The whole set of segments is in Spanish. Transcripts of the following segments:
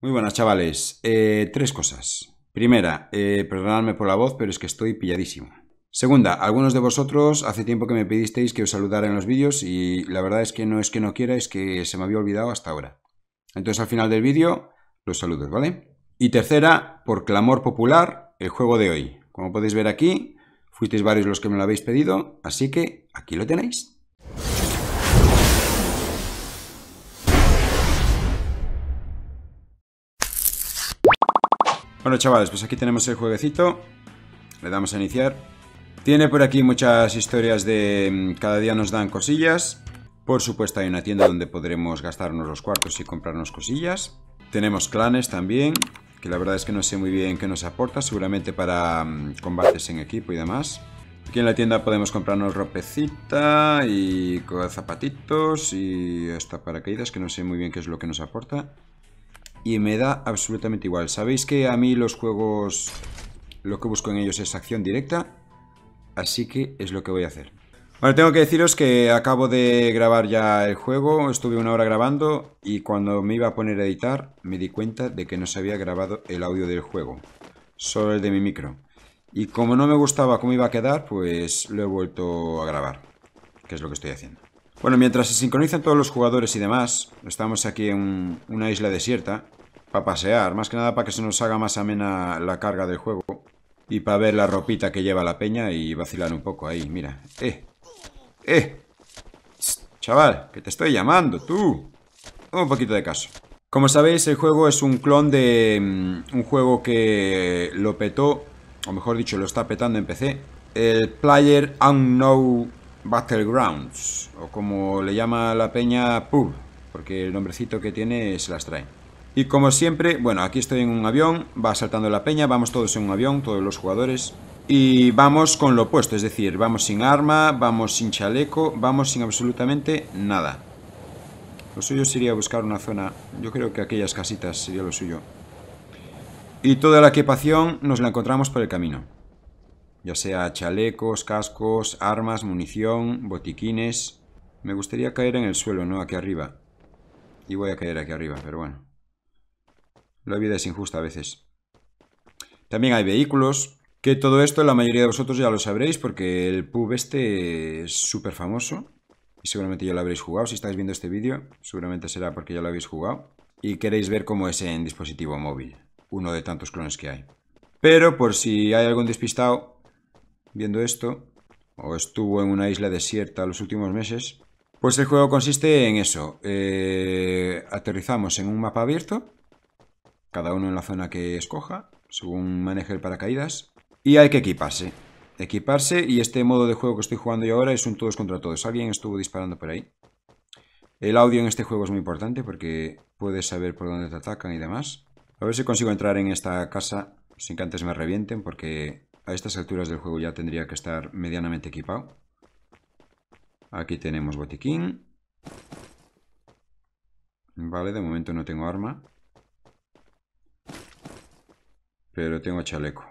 Muy buenas, chavales. Eh, tres cosas. Primera, eh, perdonadme por la voz, pero es que estoy pilladísimo. Segunda, algunos de vosotros hace tiempo que me pedisteis que os saludara en los vídeos y la verdad es que no es que no quiera, es que se me había olvidado hasta ahora. Entonces al final del vídeo, los saludos, ¿vale? Y tercera, por clamor popular, el juego de hoy. Como podéis ver aquí, fuisteis varios los que me lo habéis pedido, así que aquí lo tenéis. Bueno, chavales, pues aquí tenemos el jueguecito. Le damos a iniciar. Tiene por aquí muchas historias de... Mm, cada día nos dan cosillas. Por supuesto hay una tienda donde podremos gastarnos los cuartos y comprarnos cosillas. Tenemos clanes también, que la verdad es que no sé muy bien qué nos aporta, seguramente para mm, combates en equipo y demás. Aquí en la tienda podemos comprarnos ropecita y zapatitos y hasta paracaídas, que no sé muy bien qué es lo que nos aporta y me da absolutamente igual. Sabéis que a mí los juegos, lo que busco en ellos es acción directa, así que es lo que voy a hacer. Bueno, tengo que deciros que acabo de grabar ya el juego, estuve una hora grabando y cuando me iba a poner a editar me di cuenta de que no se había grabado el audio del juego, solo el de mi micro. Y como no me gustaba cómo iba a quedar, pues lo he vuelto a grabar, que es lo que estoy haciendo. Bueno, mientras se sincronizan todos los jugadores y demás, estamos aquí en una isla desierta para pasear, más que nada para que se nos haga más amena la carga del juego y para ver la ropita que lleva la peña y vacilar un poco ahí, mira. ¡Eh! ¡Eh! Chaval, que te estoy llamando, tú. Un poquito de caso. Como sabéis, el juego es un clon de mm, un juego que lo petó, o mejor dicho, lo está petando en PC, el Player Unknown Battlegrounds, o como le llama la peña Pub, porque el nombrecito que tiene se las trae. Y como siempre, bueno, aquí estoy en un avión, va saltando la peña, vamos todos en un avión, todos los jugadores, y vamos con lo opuesto, es decir, vamos sin arma, vamos sin chaleco, vamos sin absolutamente nada. Lo suyo sería buscar una zona, yo creo que aquellas casitas sería lo suyo. Y toda la equipación nos la encontramos por el camino ya sea chalecos, cascos, armas, munición, botiquines... Me gustaría caer en el suelo, no aquí arriba. Y voy a caer aquí arriba, pero bueno. La vida es injusta a veces. También hay vehículos, que todo esto la mayoría de vosotros ya lo sabréis porque el pub este es súper famoso. Y seguramente ya lo habréis jugado. Si estáis viendo este vídeo, seguramente será porque ya lo habéis jugado. Y queréis ver cómo es en dispositivo móvil. Uno de tantos clones que hay. Pero por si hay algún despistado viendo esto, o estuvo en una isla desierta los últimos meses, pues el juego consiste en eso. Eh, aterrizamos en un mapa abierto, cada uno en la zona que escoja, según maneje el paracaídas, y hay que equiparse. Equiparse, y este modo de juego que estoy jugando yo ahora es un todos contra todos. Alguien estuvo disparando por ahí. El audio en este juego es muy importante porque puedes saber por dónde te atacan y demás. A ver si consigo entrar en esta casa sin que antes me revienten porque a estas alturas del juego ya tendría que estar medianamente equipado. Aquí tenemos botiquín. Vale, de momento no tengo arma. Pero tengo chaleco.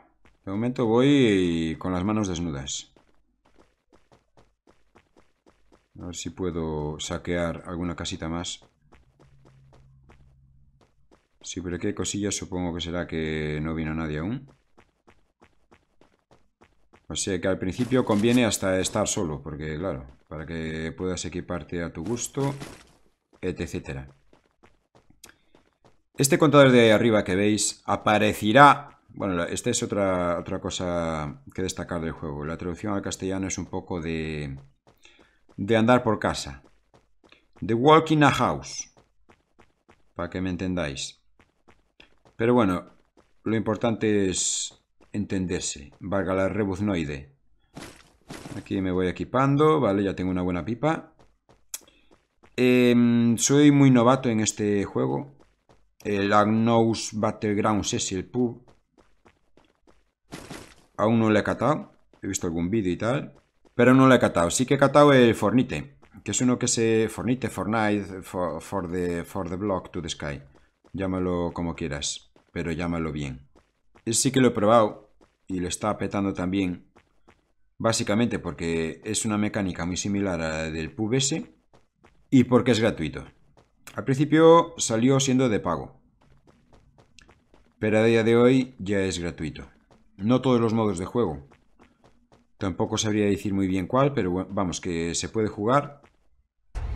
De momento voy con las manos desnudas. A ver si puedo saquear alguna casita más. Sí, pero qué cosillas supongo que será que no vino nadie aún. O sea que al principio conviene hasta estar solo, porque claro, para que puedas equiparte a tu gusto, etc. Este contador de arriba que veis aparecerá... Bueno, esta es otra, otra cosa que destacar del juego. La traducción al castellano es un poco de, de andar por casa. De walking a house. Para que me entendáis. Pero bueno, lo importante es entenderse, valga la rebuznoide. Aquí me voy equipando, vale, ya tengo una buena pipa. Em, soy muy novato en este juego. El Agnous Battlegrounds es el pub. Aún no lo he catado. He visto algún vídeo y tal. Pero no le he catado. Sí que he catado el Fornite. Que es uno que se... Fornite, Fortnite, for, the, for the block to the sky. Llámalo como quieras. Pero llámalo bien. Sí que lo he probado y lo está apretando también. Básicamente porque es una mecánica muy similar a la del PubS y porque es gratuito. Al principio salió siendo de pago, pero a día de hoy ya es gratuito. No todos los modos de juego. Tampoco sabría decir muy bien cuál, pero vamos, que se puede jugar.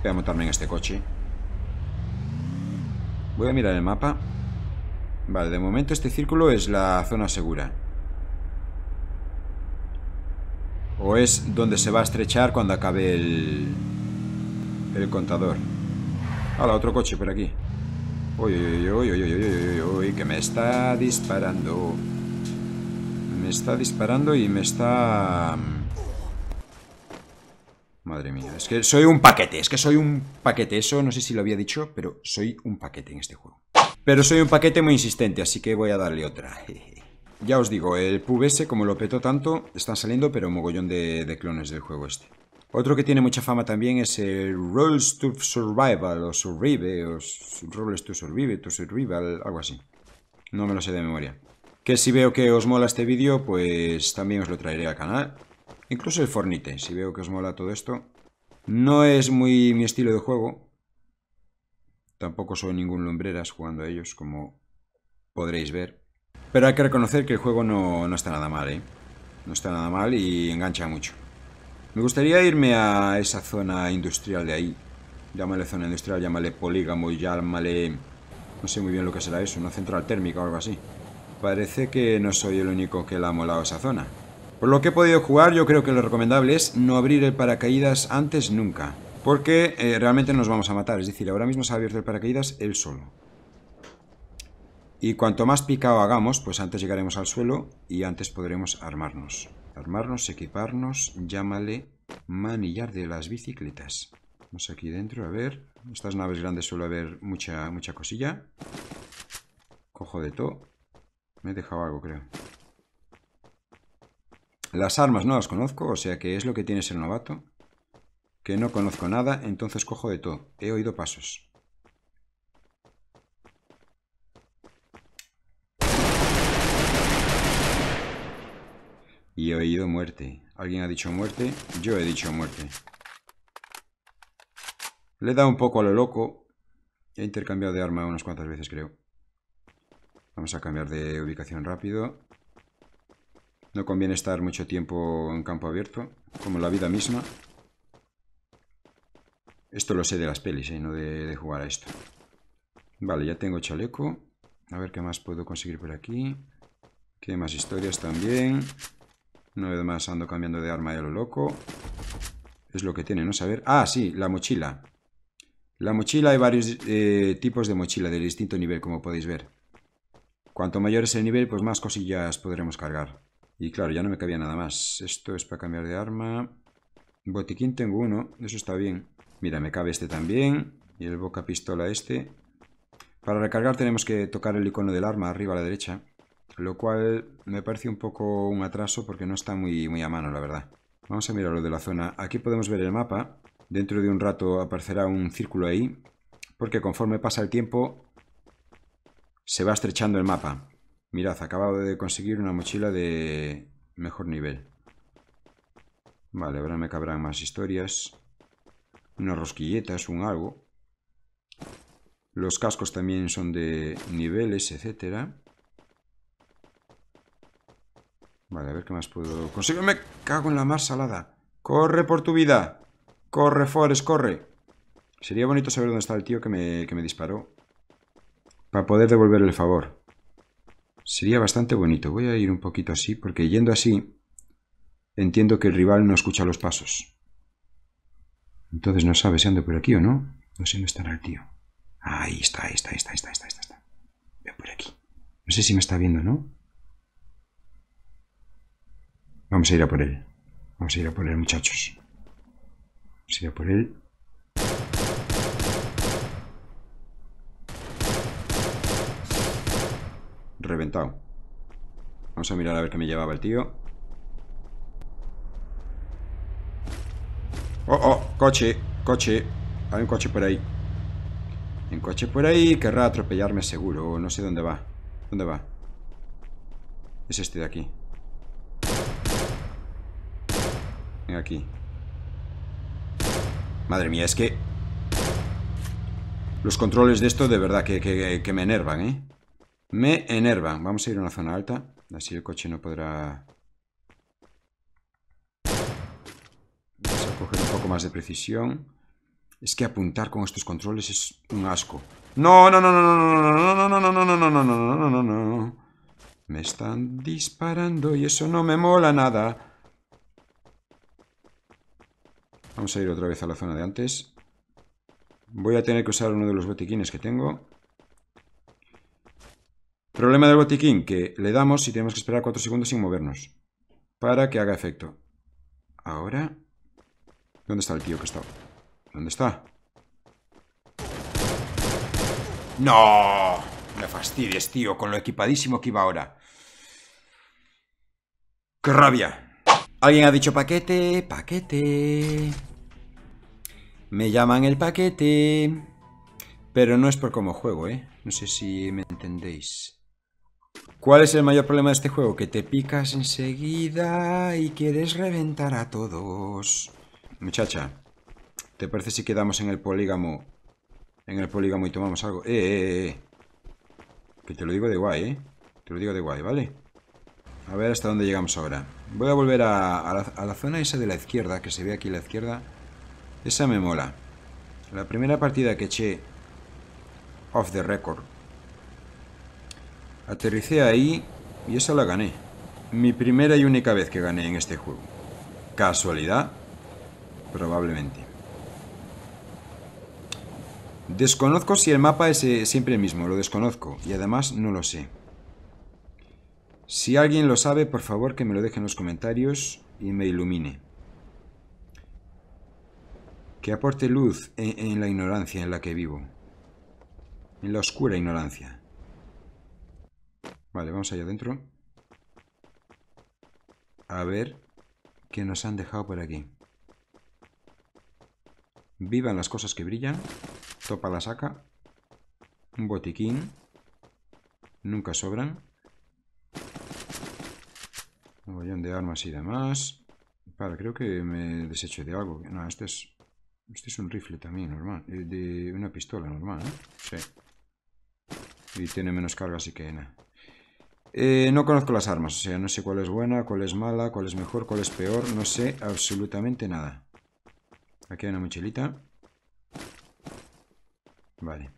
Voy a montarme en este coche. Voy a mirar el mapa. Vale, de momento este círculo es la zona segura. o es donde se va a estrechar cuando acabe el, el contador. ¡Hala, otro coche por aquí. Uy, uy, uy, uy, uy, uy, uy, que me está disparando. Me está disparando y me está... Mm, madre mía, es que soy un paquete, es que soy un paquete. Eso no sé si lo había dicho, pero soy un paquete en este juego. Pero soy un paquete muy insistente, así que voy a darle otra. Ya os digo, el PVS, como lo petó tanto, están saliendo pero mogollón de, clones del juego este. Otro que tiene mucha fama también es el Rolls to Survival, o Survive, o Rolls to Survive, to Survival, algo así. No me lo sé de memoria. Que si veo que os mola este vídeo, pues también os lo traeré al canal. Incluso el Fornite, si veo que os mola todo esto. No es muy mi estilo de juego. Tampoco soy ningún lumbreras jugando a ellos, como podréis ver. Pero hay que reconocer que el juego no, está nada mal, ¿eh? No está nada mal y engancha mucho. Me gustaría irme a esa zona industrial de ahí. Llámale zona industrial, llámale polígamo, llámale... No sé muy bien lo que será eso, una central térmica o algo así. Parece que no soy el único que le ha molado esa zona. Por lo que he podido jugar, yo creo que lo recomendable es no abrir el paracaídas antes nunca. Porque eh, realmente nos vamos a matar, es decir, ahora mismo se ha abierto el paracaídas él solo. Y cuanto más picado hagamos, pues antes llegaremos al suelo y antes podremos armarnos. Armarnos, equiparnos, llámale manillar de las bicicletas. Vamos aquí dentro, a ver. Estas naves grandes suele haber mucha, mucha cosilla. Cojo de todo. Me he dejado algo, creo. Las armas no las conozco, o sea que es lo que tiene ser novato. Que no conozco nada, entonces cojo de todo. He oído pasos. Y he oído muerte. Alguien ha dicho muerte, yo he dicho muerte. Le he dado un poco a lo loco. He intercambiado de arma unas cuantas veces, creo. Vamos a cambiar de ubicación rápido. No conviene estar mucho tiempo en campo abierto, como la vida misma. Esto lo sé de las pelis, ¿eh? no de, jugar a esto. Vale, ya tengo chaleco. A ver qué más puedo conseguir por aquí. Qué más historias también. No vez más ando cambiando de arma y lo loco. Es lo que tiene, no saber... Ah, sí, la mochila. La mochila, hay varios eh, tipos de mochila de distinto nivel, como podéis ver. Cuanto mayor es el nivel, pues más cosillas podremos cargar. Y claro, ya no me cabía nada más. Esto es para cambiar de arma. Botiquín tengo uno, eso está bien. Mira, me cabe este también. Y el boca pistola este. Para recargar tenemos que tocar el icono del arma arriba a la derecha. Lo cual me parece un poco un atraso porque no está muy, muy a mano, la verdad. Vamos a mirar lo de la zona. Aquí podemos ver el mapa. Dentro de un rato aparecerá un círculo ahí. Porque conforme pasa el tiempo, se va estrechando el mapa. Mirad, acabo de conseguir una mochila de mejor nivel. Vale, ahora me cabrán más historias. Unas rosquilletas, un algo. Los cascos también son de niveles, etcétera. Vale, a ver qué más puedo consígueme cago en la más salada! ¡Corre por tu vida! ¡Corre, Forest, corre! Sería bonito saber dónde está el tío que me, disparó. Para poder devolverle el favor. Sería bastante bonito. Voy a ir un poquito así, porque yendo así... Entiendo que el rival no escucha los pasos. Entonces no sabe si ando por aquí o no. No sé dónde estará el tío. Ahí está, ahí está, ahí está, ahí está, ahí está, por aquí. No sé si me está viendo no. Vamos a ir a por él. Vamos a ir a por él, muchachos. Vamos a ir a por él. Reventado. Vamos a mirar a ver qué me llevaba el tío. Oh, oh, coche, coche. Hay un coche por ahí. Hay un coche por ahí querrá atropellarme seguro. No sé dónde va. ¿Dónde va? Es este de aquí. aquí. Madre mía, es que... Los controles de esto de verdad que, me enervan, ¿eh? Me enervan. Vamos a ir a una zona alta. Así el coche no podrá... Vamos a coger un poco más de precisión. Es que apuntar con estos controles es un asco. No, no, no, no, no, no, no, no, no, no, no, no, no, no, no, no, no, no. Me están disparando y eso no me mola nada. Vamos a ir otra vez a la zona de antes. Voy a tener que usar uno de los botiquines que tengo. Problema del botiquín, que le damos y tenemos que esperar cuatro segundos sin movernos. Para que haga efecto. Ahora... ¿Dónde está el tío que está? ¿Dónde está? ¡No! Me fastidies, tío, con lo equipadísimo que iba ahora. ¡Qué rabia! Alguien ha dicho paquete, paquete. Me llaman el paquete. Pero no es por cómo juego, ¿eh? No sé si me entendéis. ¿Cuál es el mayor problema de este juego? Que te picas enseguida y quieres reventar a todos. Muchacha, ¿te parece si quedamos en el polígamo? En el polígamo y tomamos algo. ¡Eh, eh, eh! eh. Que te lo digo de guay, ¿eh? Te lo digo de guay, ¿vale? A ver hasta dónde llegamos ahora. Voy a volver a, la, zona esa de la izquierda, que se ve aquí a la izquierda. Esa me mola. La primera partida que eché off the record. Aterricé ahí y esa la gané. Mi primera y única vez que gané en este juego. ¿Casualidad? Probablemente. Desconozco si el mapa es eh, siempre el mismo, lo desconozco. Y además no lo sé. Si alguien lo sabe, por favor que me lo deje en los comentarios y me ilumine. Que aporte luz en, la ignorancia en la que vivo. En la oscura ignorancia. Vale, vamos allá adentro. A ver qué nos han dejado por aquí. Vivan las cosas que brillan. Topa la saca. Un botiquín. Nunca sobran bollón de armas y demás. Para, creo que me desecho de algo. No, este es... Este es un rifle también, normal. De, eh, de una pistola normal, ¿eh? Sí. Y tiene menos carga, así que nada. Eh, no conozco las armas, o sea, no sé cuál es buena, cuál es mala, cuál es mejor, cuál es peor, no sé absolutamente nada. Aquí hay una mochilita. Vale.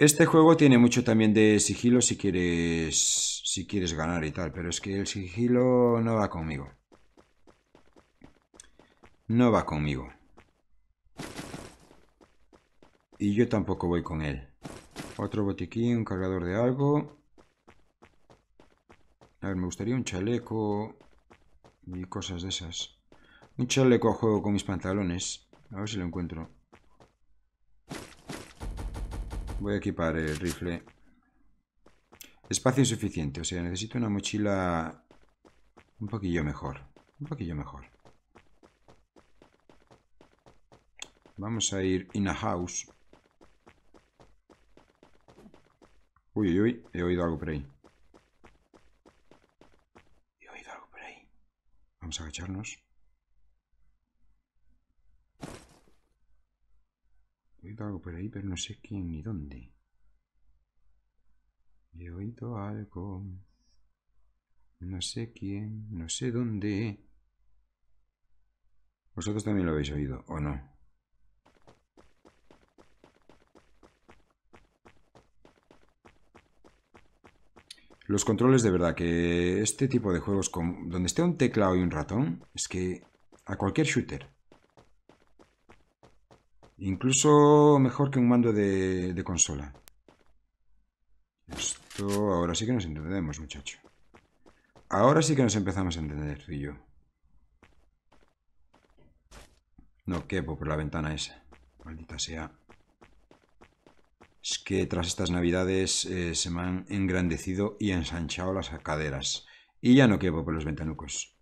Este juego tiene mucho también de sigilo si quieres, si quieres ganar y tal, pero es que el sigilo no va conmigo. No va conmigo. Y yo tampoco voy con él. Otro botiquín, un cargador de algo. A ver, me gustaría un chaleco y cosas de esas. Un chaleco a juego con mis pantalones. A ver si lo encuentro. Voy a equipar el rifle. Espacio suficiente, o sea, necesito una mochila un poquillo mejor. Un poquillo mejor. Vamos a ir in a house. Uy, uy, uy, he oído algo por ahí. He oído algo por ahí. Vamos a agacharnos. He oído algo por ahí, pero no sé quién ni dónde. He oído algo. No sé quién, no sé dónde. ¿Vosotros también lo habéis oído o no? Los controles de verdad, que este tipo de juegos con, donde esté un teclado y un ratón, es que a cualquier shooter Incluso mejor que un mando de, consola. Esto ahora sí que nos entendemos, muchacho. Ahora sí que nos empezamos a entender tú y yo. No quepo por la ventana esa. Maldita sea. Es que tras estas navidades eh, se me han engrandecido y ensanchado las caderas. Y ya no quepo por los ventanucos.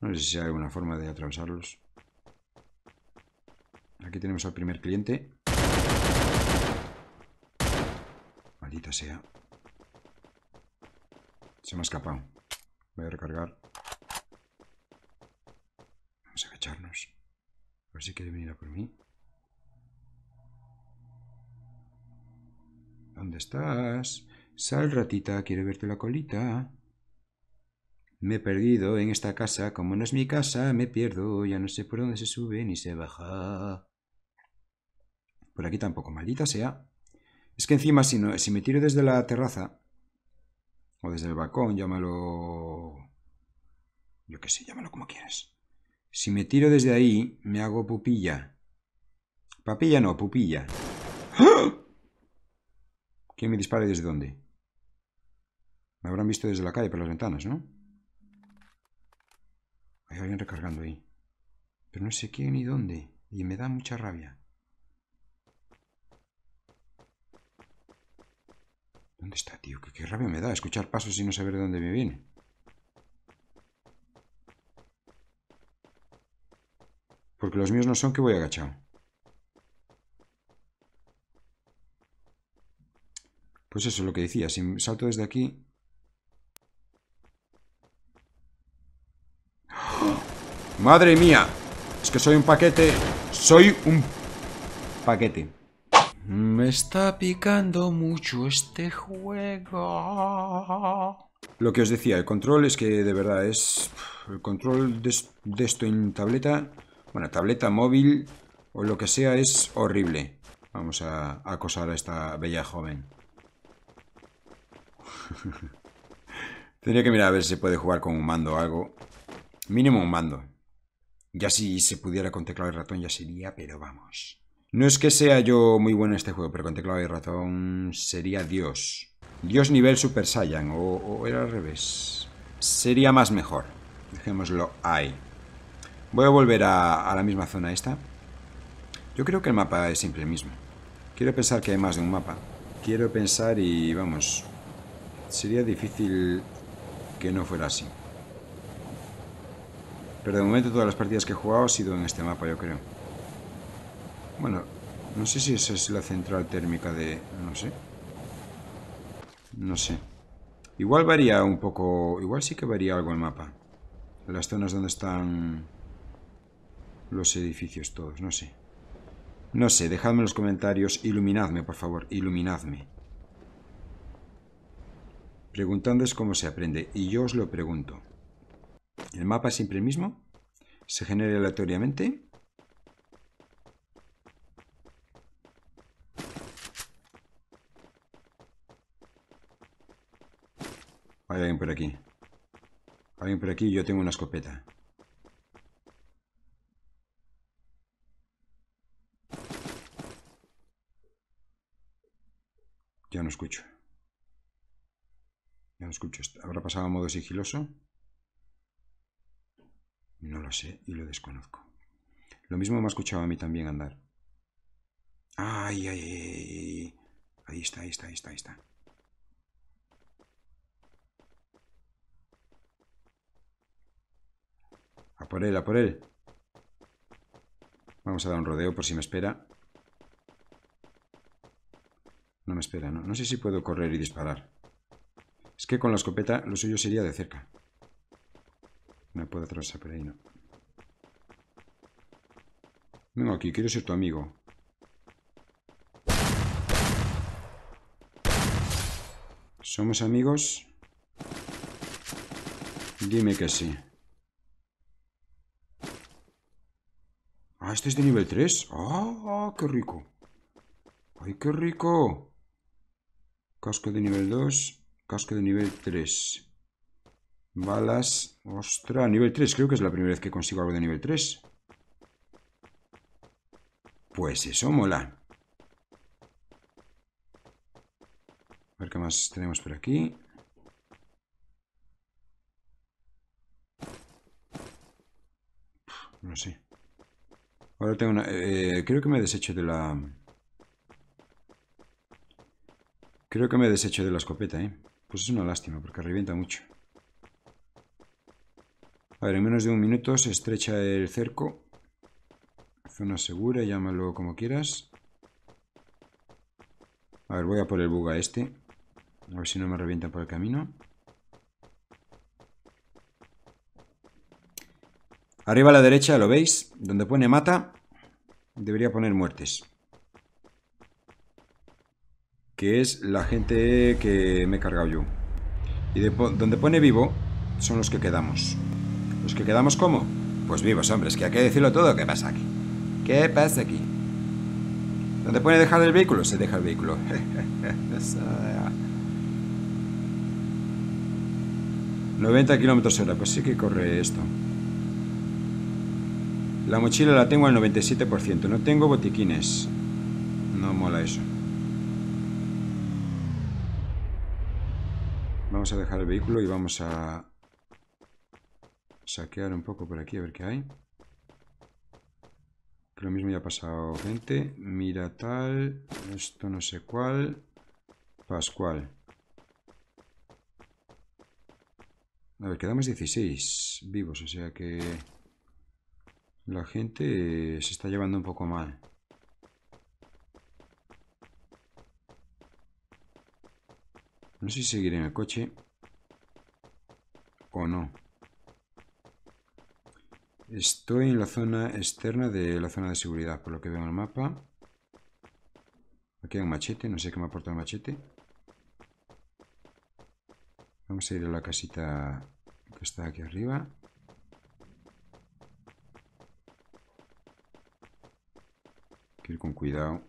No sé si hay alguna forma de atravesarlos. Aquí tenemos al primer cliente. Maldita sea. Se me ha escapado. Voy a recargar. Vamos a agacharnos. A ver si quiere venir a por mí. ¿Dónde estás? Sal, ratita, quiero verte la colita. Me he perdido en esta casa, como no es mi casa, me pierdo, ya no sé por dónde se sube ni se baja. Por aquí tampoco, maldita sea. Es que encima, si, no, si me tiro desde la terraza, o desde el balcón, llámalo... Yo qué sé, llámalo como quieras. Si me tiro desde ahí, me hago pupilla. Papilla no, pupilla. ¿Quién me dispara y desde dónde? Me habrán visto desde la calle por las ventanas, ¿no? Hay alguien recargando ahí. Pero no sé quién ni dónde. Y me da mucha rabia. ¿Dónde está, tío? ¿Qué, rabia me da escuchar pasos y no saber de dónde me viene. Porque los míos no son que voy agachado. Pues eso es lo que decía. Si salto desde aquí... ¡Oh! ¡Madre mía! Es que soy un paquete. Soy un paquete. Mm, me está picando mucho este juego. Lo que os decía, el control es que de verdad es... El control de, esto en tableta, bueno, tableta móvil o lo que sea es horrible. Vamos a acosar a esta bella joven. Tendría que mirar a ver si se puede jugar con un mando o algo. Mínimo un mando. Ya si se pudiera con teclado y ratón ya sería, pero vamos. No es que sea yo muy bueno en este juego, pero con teclado y razón sería Dios. Dios nivel Super Saiyan, o, era al revés. Sería más mejor. Dejémoslo ahí. Voy a volver a, la misma zona esta. Yo creo que el mapa es siempre el mismo. Quiero pensar que hay más de un mapa. Quiero pensar y vamos... Sería difícil que no fuera así. Pero de momento todas las partidas que he jugado Han sido en este mapa, yo creo. Bueno, no sé si esa es la central térmica de... No sé. No sé. Igual varía un poco... Igual sí que varía algo el mapa. Las zonas donde están los edificios todos, no sé. No sé, dejadme en los comentarios, iluminadme, por favor, iluminadme. Preguntando es cómo se aprende, y yo os lo pregunto. ¿El mapa es siempre el mismo? ¿Se genera aleatoriamente? Hay alguien por aquí. alguien por aquí yo tengo una escopeta. Ya no escucho. Ya no escucho. ¿Habrá pasado a modo sigiloso? No lo sé y lo desconozco. Lo mismo me ha escuchado a mí también andar. Ay, ay, ay. Ahí está, ahí está, ahí está, ahí está. por él, a por él. Vamos a dar un rodeo por si me espera. No me espera, ¿no? No sé si puedo correr y disparar. Es que con la escopeta lo suyo sería de cerca. No puedo atravesar por ahí, ¿no? Vengo aquí, quiero ser tu amigo. Somos amigos. Dime que sí. este es de nivel 3. ¡Ah, qué rico! ¡Ay, qué rico! Casco de nivel 2. Casco de nivel 3. Balas. ¡Ostras! Nivel 3. Creo que es la primera vez que consigo algo de nivel 3. Pues eso mola. A ver qué más tenemos por aquí. no sé. Ahora tengo una... Eh, creo que me desecho de la... Creo que me desecho de la escopeta, ¿eh? Pues es una lástima, porque revienta mucho. A ver, en menos de un minuto se estrecha el cerco. Zona segura, llámalo como quieras. A ver, voy a por el a este. A ver si no me revienta por el camino. Arriba a la derecha, ¿lo veis? Donde pone mata, debería poner muertes. Que es la gente que me he cargado yo. Y donde pone vivo, son los que quedamos. ¿Los que quedamos cómo? Pues vivos, hombres, que hay que decirlo todo. ¿Qué pasa aquí? ¿Qué pasa aquí? ¿Dónde pone dejar el vehículo? Se deja el vehículo. ...90 kilómetros hora, pues sí que corre esto. La mochila la tengo al 97%. No tengo botiquines. No mola eso. Vamos a dejar el vehículo y vamos a saquear un poco por aquí a ver qué hay. Que lo mismo ya ha pasado gente. Mira tal, esto no sé cuál. Pascual. A ver, quedamos 16 vivos, o sea que... La gente eh, se está llevando un poco mal. No sé si seguiré en el coche o no. Estoy en la zona externa de la zona de seguridad, por lo que veo en el mapa. Aquí hay un machete, no sé qué me aporta el machete. Vamos a ir a la casita que está aquí arriba. con cuidado.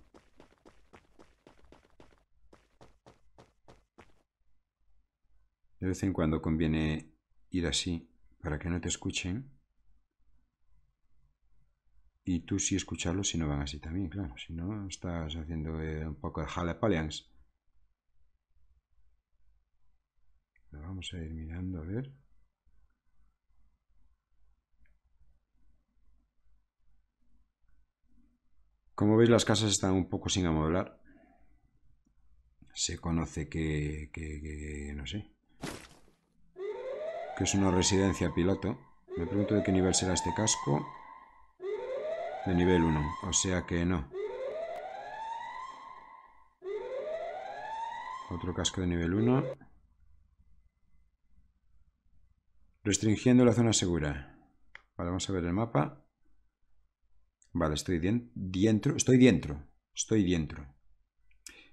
De vez en cuando conviene ir así para que no te escuchen. Y tú sí escucharlos si no van así también, claro. Si no, estás haciendo eh, un poco de jalepaleans. Lo vamos a ir mirando, a ver. Como veis, las casas están un poco sin amueblar. Se conoce que, que, no sé, que es una residencia piloto. Me pregunto de qué nivel será este casco. De nivel 1, o sea que no. Otro casco de nivel 1. Restringiendo la zona segura. Vale, vamos a ver el mapa. Vale, estoy dentro. Estoy dentro. Estoy dentro.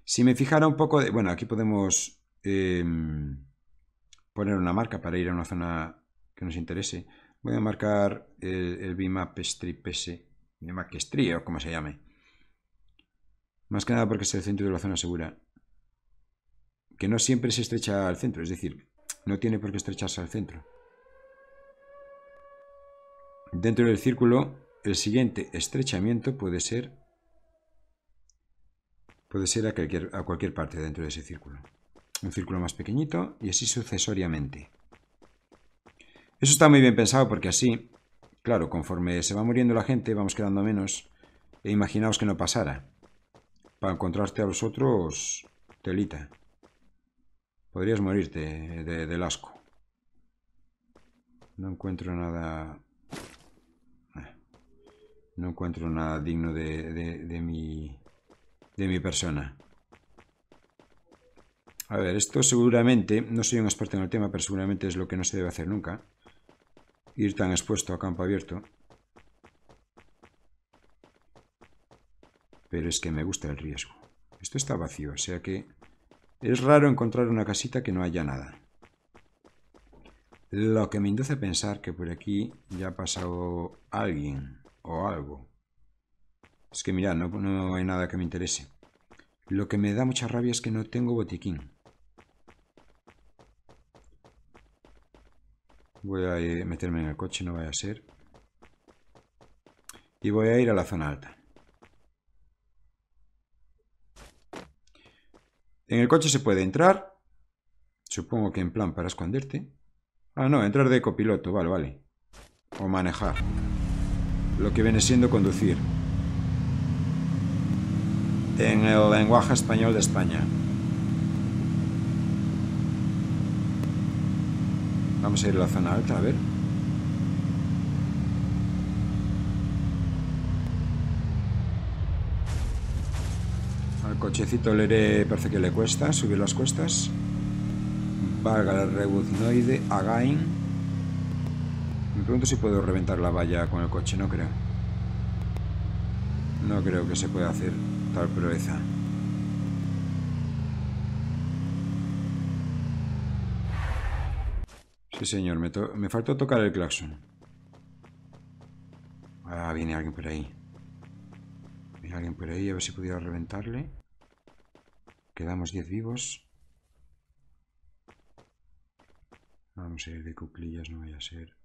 Si me fijara un poco de... Bueno, aquí podemos em, poner una marca para ir a una zona que nos interese. Voy a marcar el, el map strip S. strip o como se llame. Más que nada porque es el centro de la zona segura. Que no siempre se estrecha al centro. Es decir, no tiene por qué estrecharse al centro. Dentro del círculo el siguiente estrechamiento puede ser, puede ser a, cualquier, parte dentro de ese círculo. Un círculo más pequeñito y así sucesoriamente. Eso está muy bien pensado porque así, claro, conforme se va muriendo la gente, vamos quedando menos. E imaginaos que no pasara. Para encontrarte a los otros, telita. Podrías morirte de, del asco. No encuentro nada no encuentro nada digno de, mi, mi persona. A ver, esto seguramente, no soy un experto en el tema, pero seguramente es lo que no se debe hacer nunca. Ir tan expuesto a campo abierto. Pero es que me gusta el riesgo. Esto está vacío, o sea que es raro encontrar una casita que no haya nada. Lo que me induce a pensar que por aquí ya ha pasado alguien o algo. Es que mirad, no, no hay nada que me interese. Lo que me da mucha rabia es que no tengo botiquín. Voy a meterme en el coche, no vaya a ser. Y voy a ir a la zona alta. En el coche se puede entrar. Supongo que en plan para esconderte. Ah, no, entrar de copiloto, vale, vale. O manejar lo que viene siendo conducir, en el lenguaje español de España. Vamos a ir a la zona alta, a ver. Al cochecito le parece que le cuesta subir las cuestas. Valga la rebuznoide, again. Me pregunto si puedo reventar la valla con el coche, no creo. No creo que se pueda hacer tal proeza. Sí, señor, me, me faltó tocar el claxon. Ah, viene alguien por ahí. Viene alguien por ahí, a ver si pudiera reventarle. Quedamos 10 vivos. Vamos a ir de cuclillas, no vaya a ser.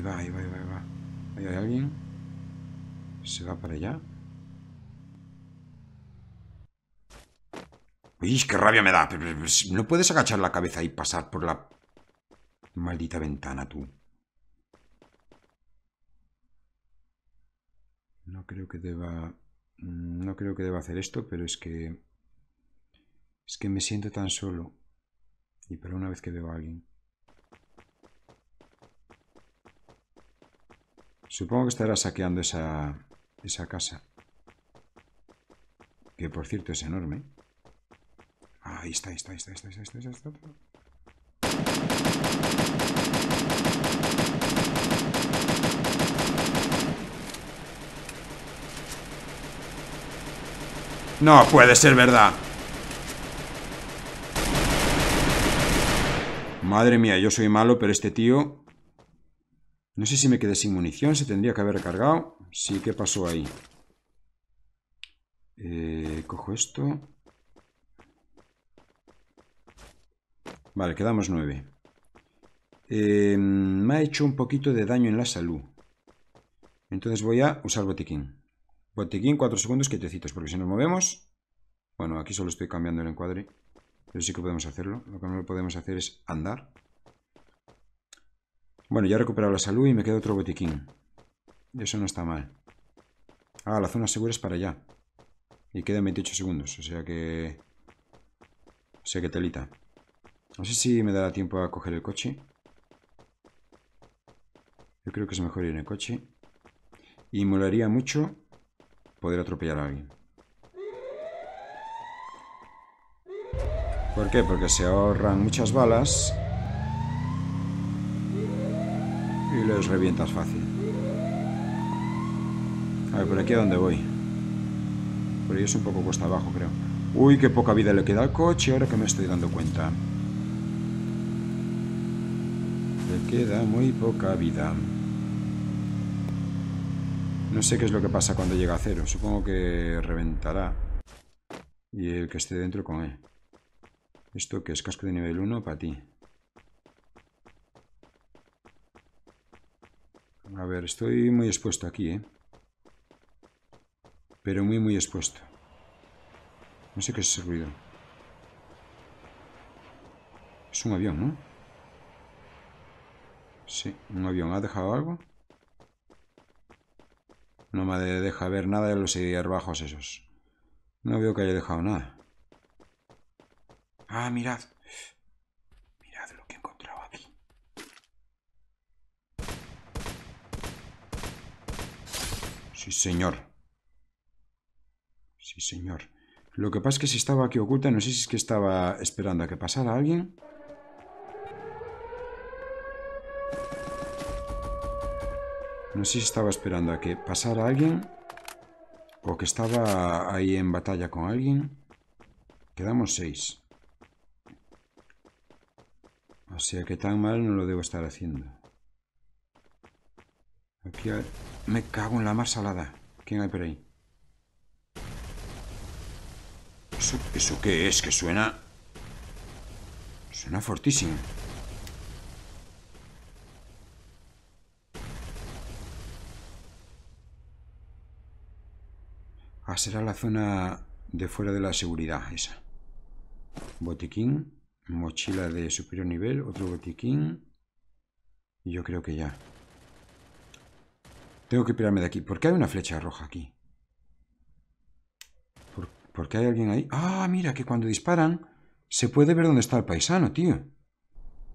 Ahí va, ahí va, ahí va, va. hay alguien. Se va para allá. Uy, qué rabia me da. No puedes agachar la cabeza y pasar por la maldita ventana, tú. No creo que deba... No creo que deba hacer esto, pero es que... Es que me siento tan solo. Y para una vez que veo a alguien. Supongo que estará saqueando esa, esa casa. Que por cierto es enorme. Ahí está, ahí está, ahí está, ahí está, ahí está, ahí está. Ahí está. No puede ser verdad. Madre mía, yo soy malo, pero este tío no sé si me quedé sin munición, se tendría que haber recargado. Sí, ¿qué pasó ahí? Eh, cojo esto. Vale, quedamos nueve. Eh, me ha hecho un poquito de daño en la salud. Entonces voy a usar botiquín. Botiquín, cuatro segundos quietecitos, porque si nos movemos... Bueno, aquí solo estoy cambiando el encuadre, pero sí que podemos hacerlo. Lo que no podemos hacer es andar. Bueno, ya he recuperado la salud y me queda otro botiquín. Eso no está mal. Ah, la zona segura es para allá. Y quedan 28 segundos, o sea que... O sea que telita. No sé si me dará tiempo a coger el coche. Yo creo que es mejor ir en el coche. Y molaría mucho poder atropellar a alguien. ¿Por qué? Porque se ahorran muchas balas y los revientas fácil. A ver, ¿por aquí a dónde voy? Por ahí es un poco cuesta abajo, creo. Uy, qué poca vida le queda al coche ahora que me estoy dando cuenta. Le queda muy poca vida. No sé qué es lo que pasa cuando llega a cero. Supongo que reventará. Y el que esté dentro con él. ¿Esto que es? Casco de nivel 1 para ti. estoy muy expuesto aquí, ¿eh? Pero muy, muy expuesto. No sé qué es ese ruido. Es un avión, ¿no? Sí, un avión. ¿Ha dejado algo? No me deja ver nada de los bajos esos. No veo que haya dejado nada. Ah, mirad. Sí, señor. Sí, señor. Lo que pasa es que si estaba aquí oculta, no sé si es que estaba esperando a que pasara alguien. No sé si estaba esperando a que pasara alguien o que estaba ahí en batalla con alguien. Quedamos seis. O sea que tan mal no lo debo estar haciendo. Aquí hay... Me cago en la mar salada. ¿Quién hay por ahí? ¿Eso, qué es? Que suena... Suena fortísimo. Ah, será la zona de fuera de la seguridad esa. Botiquín. Mochila de superior nivel. Otro botiquín. Y yo creo que ya. Tengo que pirarme de aquí. ¿Por qué hay una flecha roja aquí? ¿Por, qué hay alguien ahí? Ah, mira, que cuando disparan se puede ver dónde está el paisano, tío.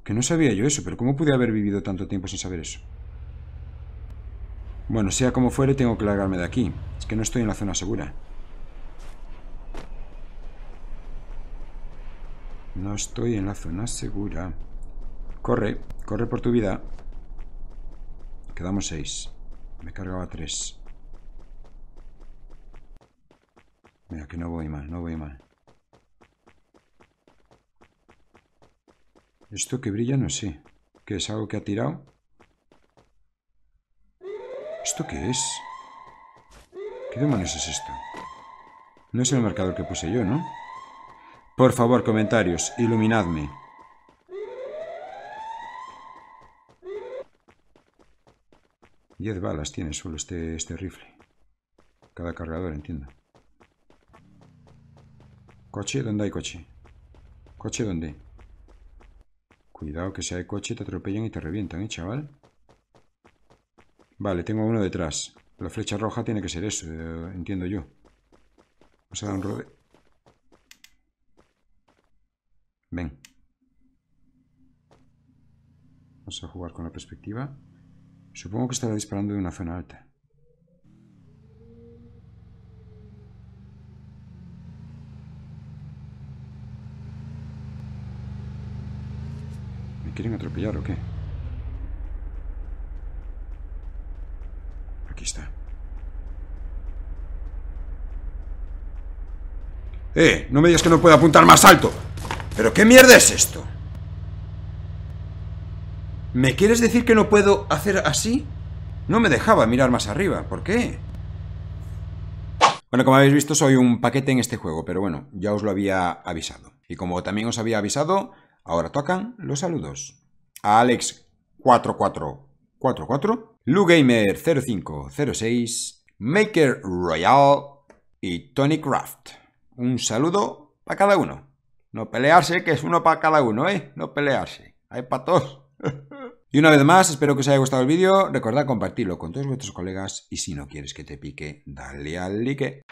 Que no sabía yo eso, pero ¿cómo pude haber vivido tanto tiempo sin saber eso? Bueno, sea como fuere, tengo que largarme de aquí. Es que no estoy en la zona segura. No estoy en la zona segura. Corre, corre por tu vida. Quedamos seis. Me cargaba tres. Mira, que no voy mal, no voy mal. Esto que brilla no sé. ¿Qué es algo que ha tirado? ¿Esto qué es? ¿Qué demonios es esto? No es el marcador que puse yo, ¿no? Por favor, comentarios, iluminadme. 10 balas tiene solo este, este rifle. Cada cargador, entiendo. ¿Coche? ¿Dónde hay coche? ¿Coche dónde? Cuidado que si hay coche te atropellan y te revientan, ¿eh, chaval? Vale, tengo uno detrás. La flecha roja tiene que ser eso, eh, entiendo yo. Vamos a dar un rode. Ven. Vamos a jugar con la perspectiva. Supongo que estará disparando de una zona alta. ¿Me quieren atropellar o qué? Aquí está. ¡Eh! No me digas que no puedo apuntar más alto. ¿Pero qué mierda es esto? ¿Me quieres decir que no puedo hacer así? No me dejaba mirar más arriba, ¿por qué? Bueno, como habéis visto, soy un paquete en este juego, pero bueno, ya os lo había avisado. Y como también os había avisado, ahora tocan los saludos. A Alex4444, LuGamer0506, Maker Royal y Tony Craft. Un saludo para cada uno. No pelearse, que es uno para cada uno, ¿eh? No pelearse. Hay para todos. Y una vez más, espero que os haya gustado el vídeo. Recordad compartirlo con todos vuestros colegas y si no quieres que te pique, dale al like.